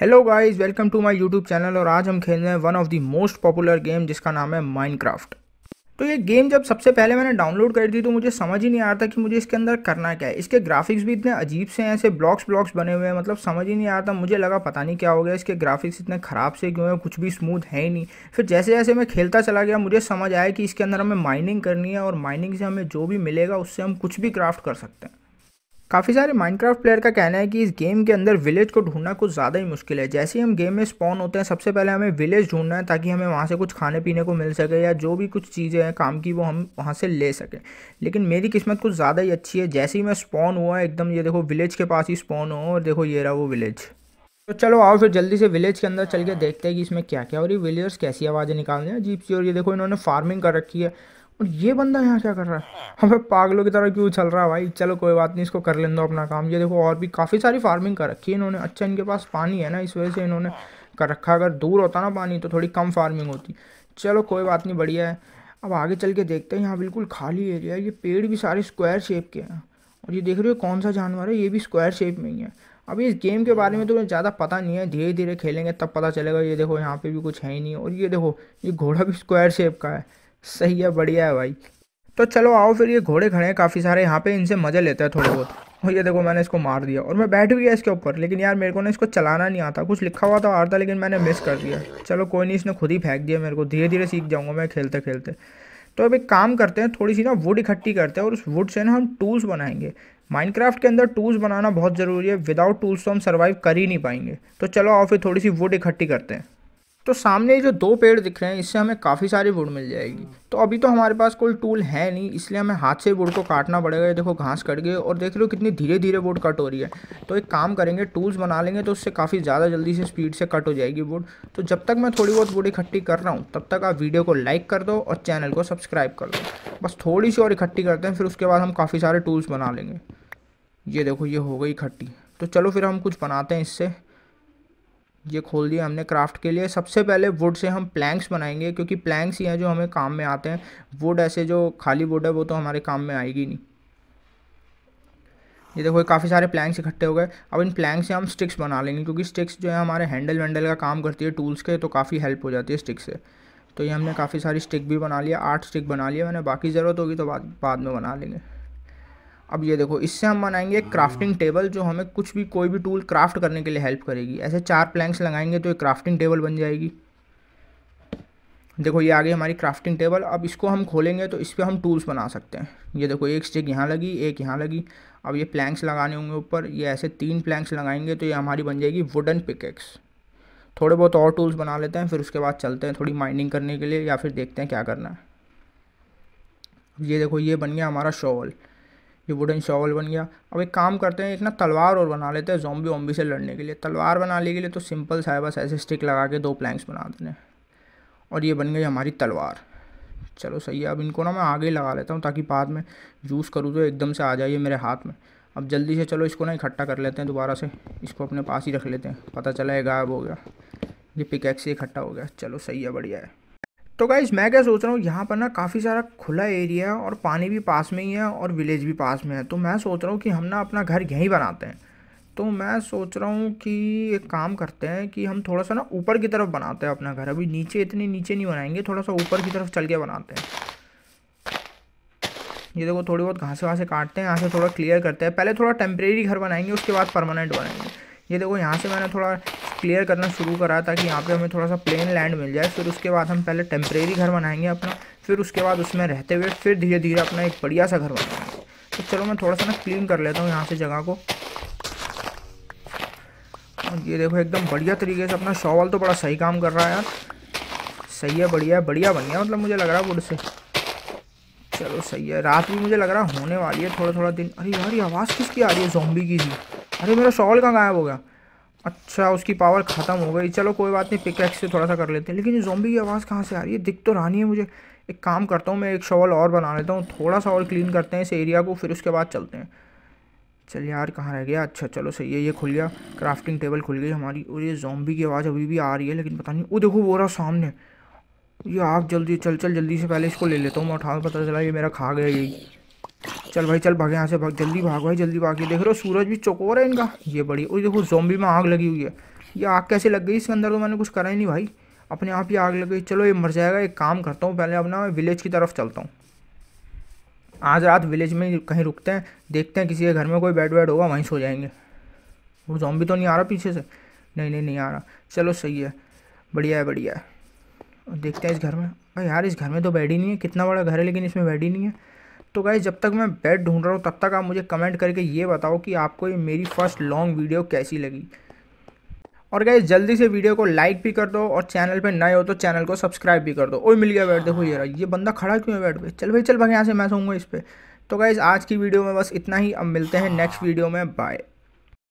Hello guys welcome to my YouTube channel और आज हम खेल रहे हैं one of the most popular game जिसका नाम है माइनक्राफ्ट तो ये गेम जब सबसे पहले मैंने डाउनलोड करी थी तो मुझे समझ ही नहीं आ रहा था कि मुझे इसके अंदर करना क्या है इसके ग्राफिक्स भी इतने अजीब से हैं ऐसे ब्लॉक्स ब्लॉक्स बने हुए हैं मतलब समझ ही नहीं आ रहा था मुझे लगा पता नहीं क्या हो गया इसके ग्राफिक्स इतने ख़राब से क्यों है कुछ भी स्मूथ है ही नहीं फिर जैसे जैसे मैं खेलता चला गया मुझे समझ आया कि इसके अंदर हमें माइनिंग करनी है और माइनिंग से हमें जो भी मिलेगा उससे हम कुछ भी क्राफ्ट कर सकते हैं काफ़ी सारे माइनक्राफ्ट प्लेयर का कहना है कि इस गेम के अंदर विलेज को ढूंढना कुछ ज़्यादा ही मुश्किल है जैसे ही हम गेम में स्पॉन होते हैं सबसे पहले हमें विलेज ढूंढना है ताकि हमें वहाँ से कुछ खाने पीने को मिल सके या जो भी कुछ चीज़ें हैं काम की वो हम वहाँ से ले सकें लेकिन मेरी किस्मत कुछ ज़्यादा ही अच्छी है जैसे ही मैं स्पॉन हुआ एकदम ये देखो विलेज के पास ही स्पॉन हुआ और देखो ये रहा वो विलेज तो चलो आओ फिर जल्दी से विलेज के अंदर चल के देखते हैं कि इसमें क्या क्या और ये विलेजर्स कैसी आवाज़ें निकाल रहे हैं जीप सी और ये देखो इन्होंने फार्मिंग कर रखी है और ये बंदा यहाँ क्या कर रहा है हाँ। हमें पागलों की तरह क्यों चल रहा है भाई चलो कोई बात नहीं इसको कर लें दो अपना काम ये देखो और भी काफ़ी सारी फार्मिंग कर रखी है इन्होंने अच्छा इनके पास पानी है ना इस वजह से इन्होंने हाँ। कर रखा अगर दूर होता ना पानी तो थोड़ी कम फार्मिंग होती चलो कोई बात नहीं बढ़िया है अब आगे चल के देखते हैं यहाँ बिल्कुल खाली एरिया है ये पेड़ भी सारे स्क्वायर शेप के हैं और ये देख रहे हो कौन सा जानवर है ये भी स्क्वायर शेप में ही है अभी इस गेम के बारे में तो ज़्यादा पता नहीं है धीरे धीरे खेलेंगे तब पता चलेगा ये देखो यहाँ पे भी कुछ है ही नहीं और ये देखो ये घोड़ा भी स्क्वायर शेप का है सही है बढ़िया है भाई तो चलो आओ फिर ये घोड़े खड़े हैं काफ़ी सारे यहाँ पे इनसे मज़े लेते हैं थोड़े बहुत और ये देखो मैंने इसको मार दिया और मैं बैठ भी गया इसके ऊपर लेकिन यार मेरे को ना इसको चलाना नहीं आता कुछ लिखा हुआ तो आ रहा था लेकिन मैंने मिस कर दिया चलो कोई नहीं इसने खुद ही फेंक दिया मेरे को धीरे धीरे सीख जाऊँगा मैं खेलते खेलते तो अब एक काम करते हैं थोड़ी सी ना वुड इकट्ठी करते हैं और उस वुड से ना हम टूल्स बनाएंगे माइनक्राफ्ट के अंदर टूल्स बनाना बहुत ज़रूरी है विदाउट टूल्स तो हम सर्वाइव कर ही नहीं पाएंगे तो चलो आओ फिर थोड़ी सी वुड इकट्ठी करते हैं तो सामने जो दो पेड़ दिख रहे हैं इससे हमें काफ़ी सारी वुड मिल जाएगी तो अभी तो हमारे पास कोई टूल है नहीं इसलिए हमें हाथ से वुड को काटना पड़ेगा ये देखो घास कट गई और देख लो कितनी धीरे धीरे वुड कट हो रही है तो एक काम करेंगे टूल्स बना लेंगे तो उससे काफ़ी ज़्यादा जल्दी से स्पीड से कट हो जाएगी वुड तो जब तक मैं थोड़ी बहुत वुड इकट्ठी कर रहा हूँ तब तक आप वीडियो को लाइक कर दो और चैनल को सब्सक्राइब कर दो बस थोड़ी सी और इकट्ठी करते हैं फिर उसके बाद हम काफ़ी सारे टूल्स बना लेंगे ये देखो ये हो गई इकट्ठी तो चलो फिर हम कुछ बनाते हैं इससे ये खोल दिया हमने क्राफ्ट के लिए सबसे पहले वुड से हम प्लैंक्स बनाएंगे क्योंकि प्लैंक्स ही हैं जो हमें काम में आते हैं वुड ऐसे जो खाली वुड है वो तो हमारे काम में आएगी नहीं ये देखो काफ़ी सारे प्लैंक्स इकट्ठे हो गए अब इन प्लैंक्स से हम स्टिक्स बना लेंगे क्योंकि स्टिक्स जो है हमारे हैंडल वैंडल का काम करती है टूल्स के तो काफ़ी हेल्प हो जाती है स्टिक्स से तो ये हमने काफ़ी सारी स्टिक भी बना लिया आठ स्टिक बना लिया मैंने बाकी ज़रूरत होगी तो बाद बाद में बना लेंगे अब ये देखो इससे हम बनाएंगे क्राफ्टिंग हाँ। टेबल जो हमें कुछ भी कोई भी टूल क्राफ्ट करने के लिए हेल्प करेगी ऐसे चार प्लैंक्स लगाएंगे तो एक क्राफ्टिंग टेबल बन जाएगी देखो ये आ गई हमारी क्राफ्टिंग टेबल अब इसको हम खोलेंगे तो इस पर हम टूल्स बना सकते हैं ये देखो एक स्टिक यहाँ लगी एक यहाँ लगी अब ये प्लैंक्स लगाने होंगे ऊपर ये ऐसे तीन प्लैंक्स लगाएंगे तो ये हमारी बन जाएगी वुडन पिकेक्स थोड़े बहुत और टूल्स बना लेते हैं फिर उसके बाद चलते हैं थोड़ी माइनिंग करने के लिए या फिर देखते हैं क्या करना है ये देखो ये बन गया हमारा शॉवल ये वुडन शॉवल बन गया अब एक काम करते हैं एक ना तलवार और बना लेते हैं जोम्बी वोम्बी से लड़ने के लिए तलवार बनाने के लिए तो सिंपल सा है बस ऐसे स्टिक लगा के दो प्लैंक्स बना देने और ये बन गई हमारी तलवार चलो सही है अब इनको ना मैं आगे ही लगा लेता हूँ ताकि बाद में यूज़ करूँ तो एकदम से आ जाइए मेरे हाथ में अब जल्दी से चलो इसको ना इकट्ठा कर लेते हैं दोबारा से इसको अपने पास ही रख लेते हैं पता चला है गायब हो गया ये पिकैक्स ही इकट्ठा हो गया चलो सही है बढ़िया है तो गाइज मैं क्या सोच रहा हूँ यहाँ पर ना काफ़ी सारा खुला एरिया है और पानी भी पास में ही है और विलेज भी पास में है तो मैं सोच रहा हूँ कि हम ना अपना घर यहीं बनाते हैं तो मैं सोच रहा हूँ कि एक काम करते हैं कि हम थोड़ा सा ना ऊपर की तरफ बनाते हैं अपना घर अभी नीचे इतने नीचे नहीं बनाएंगे थोड़ा सा ऊपर की तरफ चल के बनाते हैं ये देखो थोड़ी बहुत घासें वासें काटते हैं यहाँ से थोड़ा क्लियर करते हैं पहले थोड़ा टेम्परेरी घर बनाएंगे उसके बाद परमानेंट बनाएंगे ये देखो यहाँ से मैंने थोड़ा क्लियर करना शुरू करा ताकि यहाँ पे हमें थोड़ा सा प्लेन लैंड मिल जाए फिर उसके बाद हम पहले टेम्परेरी घर बनाएंगे अपना फिर उसके बाद उसमें रहते हुए फिर धीरे धीरे अपना एक बढ़िया सा घर बनाएंगे तो चलो मैं थोड़ा सा ना क्लीन कर लेता हूँ यहाँ से जगह को ये देखो एकदम बढ़िया तरीके से अपना शॉवल तो बड़ा सही काम कर रहा है यार सही है बढ़िया बढ़िया बन गया मतलब मुझे लग रहा है वुड से चलो सही है रात भी मुझे लग रहा है होने वाली है थोड़ा थोड़ा दिन अरे यार ये आवाज़ किसकी आ रही है जोम्बी की सी अरे मेरा शॉल कहाँ गायब हो गया अच्छा उसकी पावर ख़त्म हो गई चलो कोई बात नहीं पिकैक्स से थोड़ा सा कर लेते हैं लेकिन ये जोम्बी की आवाज़ कहाँ से आ रही है दिख तो रानी है मुझे एक काम करता हूँ मैं एक शॉवल और बना लेता हूँ थोड़ा सा और क्लीन करते हैं इस एरिया को फिर उसके बाद चलते हैं चल यार कहाँ रह गया अच्छा चलो सही है ये खुल गया क्राफ्टिंग टेबल खुल गई हमारी और ये जोम्बी की आवाज़ अभी भी आ रही है लेकिन पता नहीं वो देखो वो रहा सामने ये आग जल्दी चल चल जल्दी से पहले इसको ले लेता हूँ मैं उठा पता चला ये मेरा खा गया यही चल भाई चल भाग यहाँ से भाग जल्दी भाग भाई जल्दी भाग देख रहे हो सूरज भी चकोर है इनका ये बड़ी और देखो जोम्बी में आग लगी हुई है ये आग कैसे लग गई इसके अंदर तो मैंने कुछ करा ही नहीं भाई अपने आप ही आग लग गई चलो ये मर जाएगा एक काम करता हूँ पहले अपना मैं विलेज की तरफ चलता हूँ आज रात विलेज में कहीं रुकते हैं देखते हैं किसी के घर में कोई बेड वेड होगा वहीं सो जाएंगे वो जॉम्बी तो नहीं आ रहा पीछे से नहीं नहीं नहीं आ रहा चलो सही है बढ़िया है बढ़िया है देखते हैं इस घर में यार इस घर में तो बेड ही नहीं है कितना बड़ा घर है लेकिन इसमें बेड ही नहीं है तो गाइज जब तक मैं बेड ढूंढ रहा हूँ तब तक आप मुझे कमेंट करके ये बताओ कि आपको ये मेरी फर्स्ट लॉन्ग वीडियो कैसी लगी और गाइज जल्दी से वीडियो को लाइक भी कर दो और चैनल पे नए हो तो चैनल को सब्सक्राइब भी कर दो ओ मिल गया बैठ देखो ये ये बंदा खड़ा क्यों है बैठ पे चल भाई चल भाई यहाँ से मैं सोऊंगा इस पर तो गाइज आज की वीडियो में बस इतना ही अब मिलते हैं नेक्स्ट वीडियो में बाय